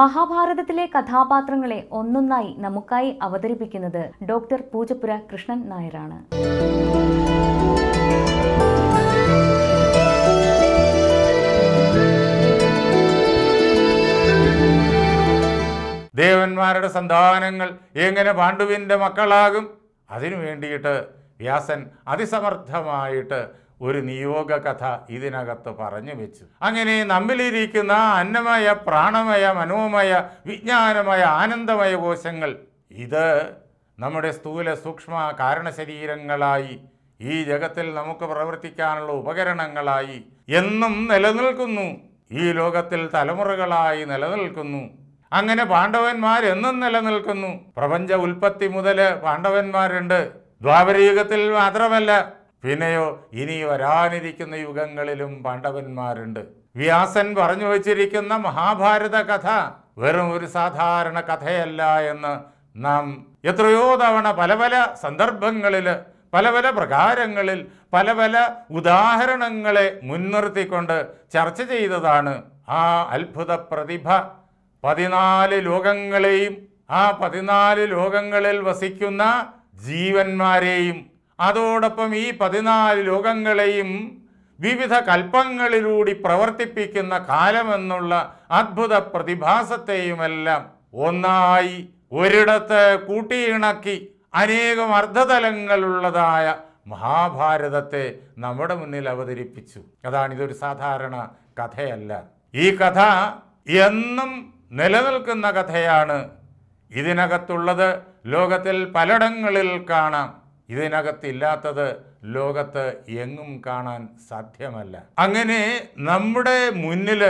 മഹാഭാരതത്തിലെ കഥാപാത്രങ്ങളെ ഒന്നൊന്നായി നമുക്കായി അവതരിപ്പിക്കുന്നത് ഡോക്ടർ പൂജപ്പുര കൃഷ്ണൻ നായരാണ് ദേവന്മാരുടെ സന്താനങ്ങൾ എങ്ങനെ പാണ്ഡുവിൻ്റെ മക്കളാകും അതിനു വേണ്ടിയിട്ട് വ്യാസൻ അതിസമർത്ഥമായിട്ട് ഒരു നിയോഗ കഥ ഇതിനകത്ത് പറഞ്ഞു വെച്ചു അങ്ങനെ നമ്മിലിരിക്കുന്ന അന്നമയ പ്രാണമയ മനോമയ വിജ്ഞാനമയ ആനന്ദമയ കോശങ്ങൾ ഇത് നമ്മുടെ സ്ഥൂല സൂക്ഷ്മ കാരണശരീരങ്ങളായി ഈ ജഗത്തിൽ നമുക്ക് പ്രവർത്തിക്കാനുള്ള ഉപകരണങ്ങളായി എന്നും നിലനിൽക്കുന്നു ഈ ലോകത്തിൽ തലമുറകളായി നിലനിൽക്കുന്നു അങ്ങനെ പാണ്ഡവന്മാർ എന്നും നിലനിൽക്കുന്നു പ്രപഞ്ച ഉൽപ്പത്തി മുതൽ പാണ്ഡവന്മാരുണ്ട് ദ്വാപരയുഗത്തിൽ മാത്രമല്ല പിന്നെയോ ഇനി വരാനിരിക്കുന്ന യുഗങ്ങളിലും പാണ്ഡവന്മാരുണ്ട് വ്യാസൻ പറഞ്ഞു വച്ചിരിക്കുന്ന മഹാഭാരത കഥ വെറും ഒരു സാധാരണ കഥയല്ല എന്ന് നാം എത്രയോ തവണ പല പല സന്ദർഭങ്ങളിൽ പല പല പ്രകാരങ്ങളിൽ പല പല ഉദാഹരണങ്ങളെ മുൻനിർത്തിക്കൊണ്ട് ചർച്ച ചെയ്തതാണ് ആ അത്ഭുത പ്രതിഭ പതിനാല് ലോകങ്ങളെയും ആ പതിനാല് ലോകങ്ങളിൽ വസിക്കുന്ന ജീവന്മാരെയും അതോടൊപ്പം ഈ പതിനാല് ലോകങ്ങളെയും വിവിധ കൽപ്പങ്ങളിലൂടി പ്രവർത്തിപ്പിക്കുന്ന കാലമെന്നുള്ള അത്ഭുത പ്രതിഭാസത്തെയുമെല്ലാം ഒന്നായി ഒരിടത്ത് കൂട്ടിയിണക്കി അനേകം അർദ്ധതലങ്ങളുള്ളതായ മഹാഭാരതത്തെ നമ്മുടെ മുന്നിൽ അവതരിപ്പിച്ചു അതാണ് ഇതൊരു സാധാരണ കഥയല്ല ഈ കഥ എന്നും നിലനിൽക്കുന്ന കഥയാണ് ഇതിനകത്തുള്ളത് ലോകത്തിൽ പലയിടങ്ങളിൽ കാണാം ഇല്ലാത്തത് ലോകത്ത് എങ്ങും കാണാൻ സാധ്യമല്ല അങ്ങനെ നമ്മുടെ മുന്നിൽ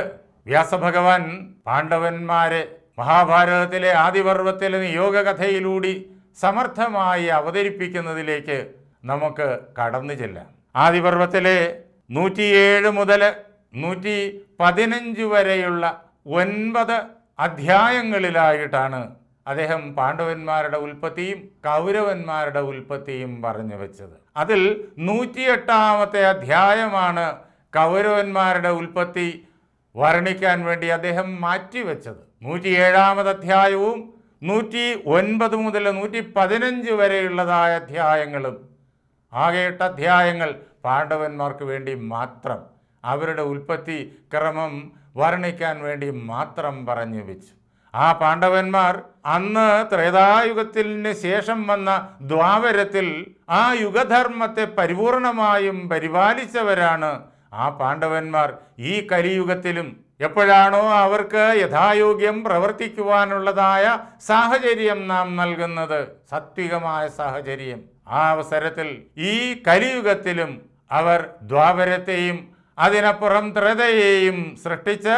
വ്യാസഭഗവാൻ പാണ്ഡവന്മാരെ മഹാഭാരതത്തിലെ ആദിപർവത്തിലെ യോഗകഥയിലൂടി സമർത്ഥമായി അവതരിപ്പിക്കുന്നതിലേക്ക് നമുക്ക് കടന്നു ചെല്ലാം ആദിപർവത്തിലെ നൂറ്റിയേഴ് മുതൽ നൂറ്റി പതിനഞ്ച് വരെയുള്ള ഒൻപത് അധ്യായങ്ങളിലായിട്ടാണ് അദ്ദേഹം പാണ്ഡവന്മാരുടെ ഉൽപ്പത്തിയും കൗരവന്മാരുടെ ഉൽപ്പത്തിയും പറഞ്ഞു വെച്ചത് അതിൽ നൂറ്റിയെട്ടാമത്തെ അധ്യായമാണ് കൗരവന്മാരുടെ ഉൽപ്പത്തി വർണ്ണിക്കാൻ വേണ്ടി അദ്ദേഹം മാറ്റിവെച്ചത് നൂറ്റിയേഴാമത് അധ്യായവും നൂറ്റി ഒൻപത് മുതൽ നൂറ്റി പതിനഞ്ച് വരെയുള്ളതായ അധ്യായങ്ങളും ആകെ എട്ട് അധ്യായങ്ങൾ പാണ്ഡവന്മാർക്ക് വേണ്ടി മാത്രം അവരുടെ ഉൽപ്പത്തി ക്രമം വർണ്ണിക്കാൻ വേണ്ടി മാത്രം പറഞ്ഞു വെച്ചു ആ പാണ്ഡവന്മാർ അന്ന് ത്രേതായുഗത്തിന് ശേഷം വന്ന ദ്വാപരത്തിൽ ആ യുഗധർമ്മത്തെ പരിപൂർണമായും പരിപാലിച്ചവരാണ് ആ പാണ്ഡവന്മാർ ഈ കലിയുഗത്തിലും എപ്പോഴാണോ അവർക്ക് യഥായോഗ്യം പ്രവർത്തിക്കുവാനുള്ളതായ സാഹചര്യം നാം നൽകുന്നത് സത്വികമായ സാഹചര്യം ആ അവസരത്തിൽ ഈ കലിയുഗത്തിലും അവർ ദ്വാപരത്തെയും അതിനപ്പുറം ത്രതയെയും സൃഷ്ടിച്ച്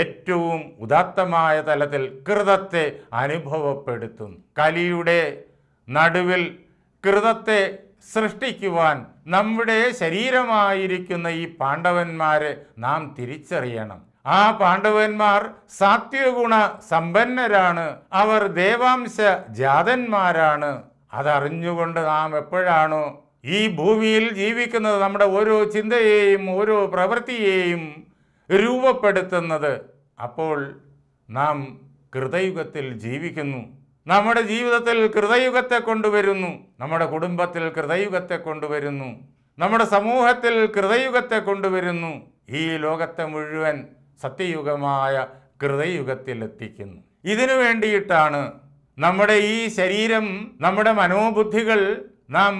ഏറ്റവും ഉദാത്തമായ തലത്തിൽ കൃതത്തെ അനുഭവപ്പെടുത്തും കലിയുടെ നടുവിൽ കൃതത്തെ സൃഷ്ടിക്കുവാൻ നമ്മുടെ ശരീരമായിരിക്കുന്ന ഈ പാണ്ഡവന്മാരെ നാം തിരിച്ചറിയണം ആ പാണ്ഡവന്മാർ സാത്വഗുണ സമ്പന്നരാണ് അവർ ദേവാംശ ജാതന്മാരാണ് അതറിഞ്ഞുകൊണ്ട് നാം എപ്പോഴാണോ ഈ ഭൂമിയിൽ ജീവിക്കുന്നത് നമ്മുടെ ഓരോ ചിന്തയെയും ഓരോ പ്രവൃത്തിയെയും രൂപപ്പെടുത്തുന്നത് അപ്പോൾ നാം കൃതയുഗത്തിൽ ജീവിക്കുന്നു നമ്മുടെ ജീവിതത്തിൽ കൃതയുഗത്തെ കൊണ്ടുവരുന്നു നമ്മുടെ കുടുംബത്തിൽ കൃതയുഗത്തെ കൊണ്ടുവരുന്നു നമ്മുടെ സമൂഹത്തിൽ കൃതയുഗത്തെ കൊണ്ടുവരുന്നു ഈ ലോകത്തെ മുഴുവൻ സത്യയുഗമായ കൃതയുഗത്തിലെത്തിക്കുന്നു എത്തിക്കുന്നു ഇതിനു വേണ്ടിയിട്ടാണ് നമ്മുടെ ഈ ശരീരം നമ്മുടെ മനോബുദ്ധികൾ നാം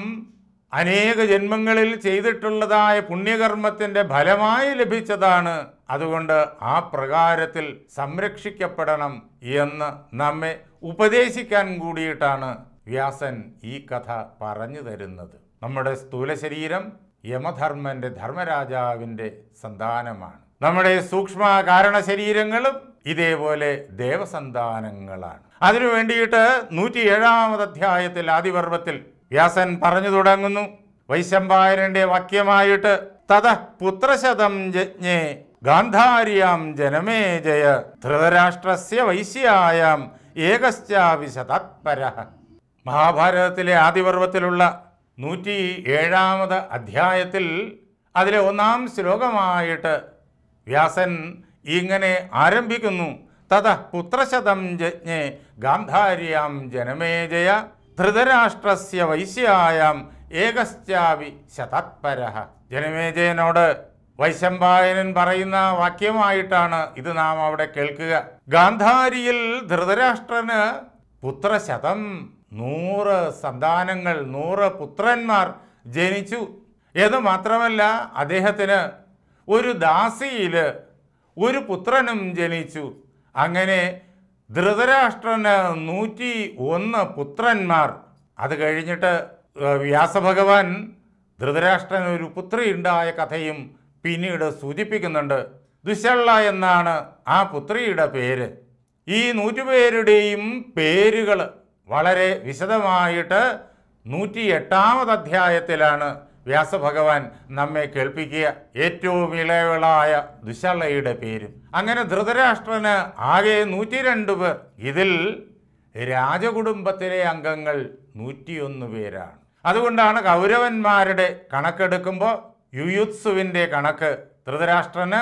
അനേക ജന്മങ്ങളിൽ ചെയ്തിട്ടുള്ളതായ പുണ്യകർമ്മത്തിൻ്റെ ഫലമായി ലഭിച്ചതാണ് അതുകൊണ്ട് ആ പ്രകാരത്തിൽ സംരക്ഷിക്കപ്പെടണം എന്ന് നമ്മെ ഉപദേശിക്കാൻ കൂടിയിട്ടാണ് വ്യാസൻ ഈ കഥ പറഞ്ഞു തരുന്നത് നമ്മുടെ സ്ഥൂല ശരീരം യമധർമ്മന്റെ ധർമ്മരാജാവിൻ്റെ സന്താനമാണ് നമ്മുടെ സൂക്ഷ്മ കാരണ ശരീരങ്ങളും ഇതേപോലെ ദേവസന്താനങ്ങളാണ് അതിനു വേണ്ടിയിട്ട് നൂറ്റി ഏഴാമത് അധ്യായത്തിൽ ആദിപർവത്തിൽ വ്യാസൻ പറഞ്ഞു തുടങ്ങുന്നു വൈശമ്പായനന്റെ വാക്യമായിട്ട് തത പുത്രശതം യജ്ഞേ ഗാന്ധാര്യം ജനമേ ജയ ധൃതരാഷ്ട്രസ്യ വൈശ്യായം ഏകശ്ചാപി മഹാഭാരതത്തിലെ ആദിപർവത്തിലുള്ള നൂറ്റി ഏഴാമത് അധ്യായത്തിൽ അതിലെ ഒന്നാം ശ്ലോകമായിട്ട് വ്യാസൻ ഇങ്ങനെ ആരംഭിക്കുന്നു തത പുത്രശതം ജജ്ഞേ ഗാന്ധാര്യാം ജനമേജയ ധൃതരാഷ്ട്രസ്യ വൈശ്യായം ഏകശ്ചാവി ശതത്പര ജനമേജയനോട് വൈശമ്പായനൻ പറയുന്ന വാക്യമായിട്ടാണ് ഇത് നാം അവിടെ കേൾക്കുക ഗാന്ധാരിയിൽ ധൃതരാഷ്ട്രന് പുത്രശതം നൂറ് സന്താനങ്ങൾ നൂറ് പുത്രന്മാർ ജനിച്ചു എന്ന് മാത്രമല്ല അദ്ദേഹത്തിന് ഒരു ദാസിയിൽ ഒരു പുത്രനും ജനിച്ചു അങ്ങനെ ധൃതരാഷ്ട്രന് നൂറ്റി ഒന്ന് പുത്രന്മാർ അത് കഴിഞ്ഞിട്ട് വ്യാസഭഗവാൻ ധൃതരാഷ്ട്രന് ഒരു പുത്രി ഉണ്ടായ കഥയും പിന്നീട് സൂചിപ്പിക്കുന്നുണ്ട് ദുശള്ള എന്നാണ് ആ പുത്രിയുടെ പേര് ഈ നൂറ്റുപേരുടെയും പേരുകൾ വളരെ വിശദമായിട്ട് നൂറ്റി എട്ടാമത് അധ്യായത്തിലാണ് വ്യാസഭഗവാൻ നമ്മെ കേൾപ്പിക്കുക ഏറ്റവും ഇളയവളായ ദുശള്ളയുടെ പേര് അങ്ങനെ ധൃതരാഷ്ട്രന് ആകെ നൂറ്റി രണ്ട് പേർ ഇതിൽ രാജകുടുംബത്തിലെ അംഗങ്ങൾ നൂറ്റിയൊന്ന് പേരാണ് അതുകൊണ്ടാണ് കൗരവന്മാരുടെ കണക്കെടുക്കുമ്പോൾ യുയുത്സുവിൻ്റെ കണക്ക് ധൃതരാഷ്ട്രന്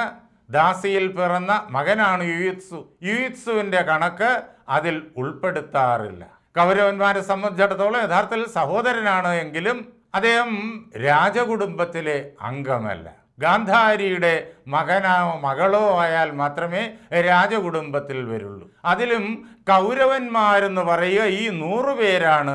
ദാസിയിൽ പിറന്ന മകനാണ് യുയുത്സു യുയുത്സുവിൻ്റെ കണക്ക് അതിൽ ഉൾപ്പെടുത്താറില്ല കൗരവന്മാരെ സംബന്ധിച്ചിടത്തോളം യഥാർത്ഥത്തിൽ സഹോദരനാണ് എങ്കിലും അദ്ദേഹം രാജകുടുംബത്തിലെ അംഗമല്ല ഗാന്ധാരിയുടെ മകനോ മകളോ ആയാൽ മാത്രമേ രാജകുടുംബത്തിൽ വരുള്ളൂ അതിലും കൗരവന്മാരെന്ന് പറയുക ഈ നൂറുപേരാണ് പേരാണ്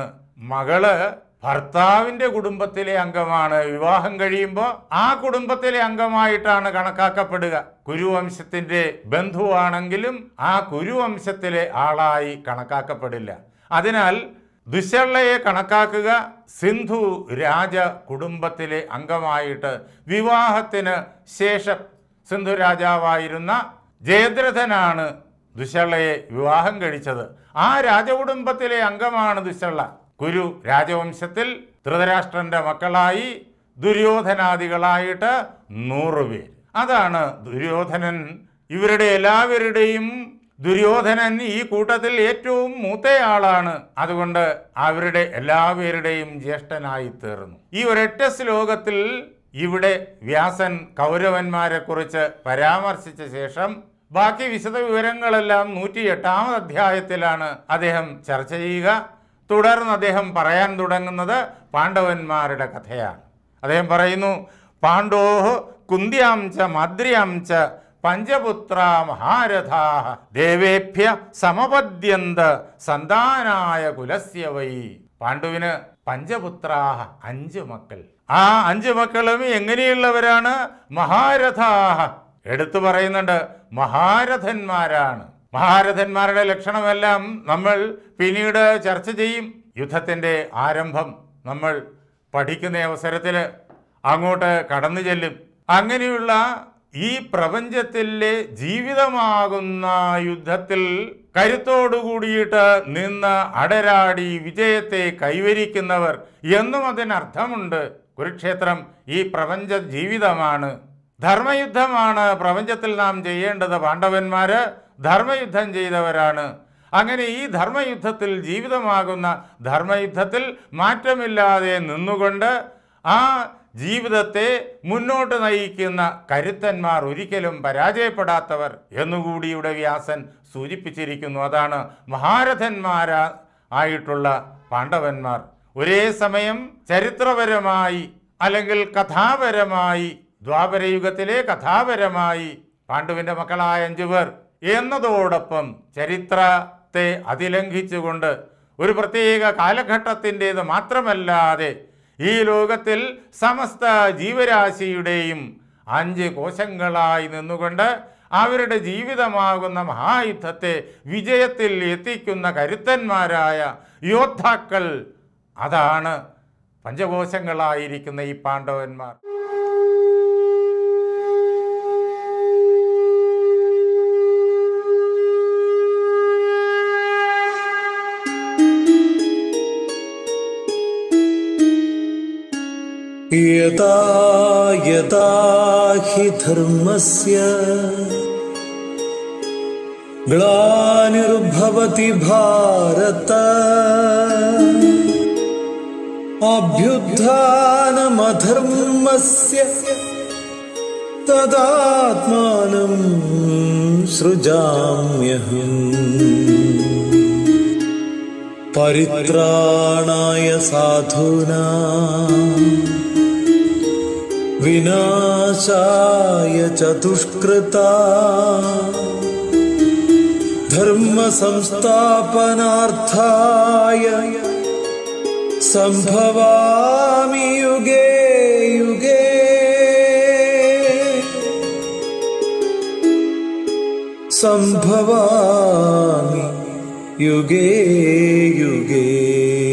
മകള് ഭർത്താവിൻ്റെ കുടുംബത്തിലെ അംഗമാണ് വിവാഹം കഴിയുമ്പോൾ ആ കുടുംബത്തിലെ അംഗമായിട്ടാണ് കണക്കാക്കപ്പെടുക കുരുവംശത്തിൻ്റെ ബന്ധുവാണെങ്കിലും ആ കുരുവംശത്തിലെ ആളായി കണക്കാക്കപ്പെടില്ല അതിനാൽ ദുശള്ളയെ കണക്കാക്കുക സിന്ധു രാജ കുടുംബത്തിലെ അംഗമായിട്ട് വിവാഹത്തിന് ശേഷം സിന്ധു രാജാവായിരുന്ന ജയദ്രഥനാണ് ദുശള്ളയെ വിവാഹം കഴിച്ചത് ആ രാജകുടുംബത്തിലെ അംഗമാണ് ദുശള്ള കുരു രാജവംശത്തിൽ ധൃതരാഷ്ട്രന്റെ മക്കളായി ദുര്യോധനാദികളായിട്ട് നൂറുപേർ അതാണ് ദുര്യോധനൻ ഇവരുടെ എല്ലാവരുടെയും ദുര്യോധനൻ ഈ കൂട്ടത്തിൽ ഏറ്റവും മൂത്തയാളാണ് അതുകൊണ്ട് അവരുടെ എല്ലാവരുടെയും ജ്യേഷ്ഠനായി തീർന്നു ഈ ഒരൊറ്റ ശ്ലോകത്തിൽ ഇവിടെ വ്യാസൻ കൗരവന്മാരെ കുറിച്ച് പരാമർശിച്ച ശേഷം ബാക്കി വിശദവിവരങ്ങളെല്ലാം എട്ടാമത് അധ്യായത്തിലാണ് അദ്ദേഹം ചർച്ച ചെയ്യുക തുടർന്ന് അദ്ദേഹം പറയാൻ തുടങ്ങുന്നത് പാണ്ഡവന്മാരുടെ കഥയാണ് അദ്ദേഹം പറയുന്നു പാണ്ഡോഹ് കുന്തിയാംച മദ്രിയാംച പഞ്ചപുത്ര മഹാരഥാ ദേവേഭ്യ സമപദ്യന്ത സന്താനായ കുലസ്യ വൈ പാണ്ഡുവിന് പഞ്ചപുത്രാഹ അഞ്ചു മക്കൾ ആ അഞ്ചു മക്കളും എങ്ങനെയുള്ളവരാണ് മഹാരഥാഹ എടുത്തു പറയുന്നുണ്ട് മഹാരഥന്മാരാണ് മഹാരഥന്മാരുടെ ലക്ഷണമെല്ലാം നമ്മൾ പിന്നീട് ചർച്ച ചെയ്യും യുദ്ധത്തിൻ്റെ ആരംഭം നമ്മൾ പഠിക്കുന്ന അവസരത്തിൽ അങ്ങോട്ട് കടന്നു ചെല്ലും അങ്ങനെയുള്ള ഈ പ്രപഞ്ചത്തിലെ ജീവിതമാകുന്ന യുദ്ധത്തിൽ കരുത്തോടുകൂടിയിട്ട് നിന്ന് അടരാടി വിജയത്തെ കൈവരിക്കുന്നവർ എന്നും അതിനർത്ഥമുണ്ട് കുരുക്ഷേത്രം ഈ പ്രപഞ്ച ജീവിതമാണ് ധർമ്മയുദ്ധമാണ് പ്രപഞ്ചത്തിൽ നാം ചെയ്യേണ്ടത് പാണ്ഡവന്മാര് ധർമ്മയുദ്ധം ചെയ്തവരാണ് അങ്ങനെ ഈ ധർമ്മയുദ്ധത്തിൽ ജീവിതമാകുന്ന ധർമ്മയുദ്ധത്തിൽ മാറ്റമില്ലാതെ നിന്നുകൊണ്ട് ആ ജീവിതത്തെ മുന്നോട്ട് നയിക്കുന്ന കരുത്തന്മാർ ഒരിക്കലും പരാജയപ്പെടാത്തവർ എന്നുകൂടിയുടെ വ്യാസൻ സൂചിപ്പിച്ചിരിക്കുന്നു അതാണ് മഹാരഥന്മാരാ ആയിട്ടുള്ള പാണ്ഡവന്മാർ ഒരേ സമയം ചരിത്രപരമായി അല്ലെങ്കിൽ കഥാപരമായി ദ്വാപരയുഗത്തിലെ കഥാപരമായി പാണ്ഡുവിൻ്റെ മക്കളായ അഞ്ചുപേർ എന്നതോടൊപ്പം ചരിത്രത്തെ അതിലംഘിച്ചുകൊണ്ട് ഒരു പ്രത്യേക കാലഘട്ടത്തിൻ്റേത് മാത്രമല്ലാതെ ഈ ലോകത്തിൽ സമസ്ത ജീവരാശിയുടെയും അഞ്ച് കോശങ്ങളായി നിന്നുകൊണ്ട് അവരുടെ ജീവിതമാകുന്ന മഹായുദ്ധത്തെ വിജയത്തിൽ എത്തിക്കുന്ന കരുത്തന്മാരായ യോദ്ധാക്കൾ അതാണ് പഞ്ചകോശങ്ങളായിരിക്കുന്ന ഈ പാണ്ഡവന്മാർ यता यदा हि धर्मस्य ग्लानिर्भवति भारत अभ्युत्थानमधर्मस्य तदात्मानम् सृजाम्यहम् परित्राणाय साधुना विनाशाय चतुष्कृता धर्मसंस्थापनार्थाय सम्भवामि युगे युगे सम्भवामि युगे युगे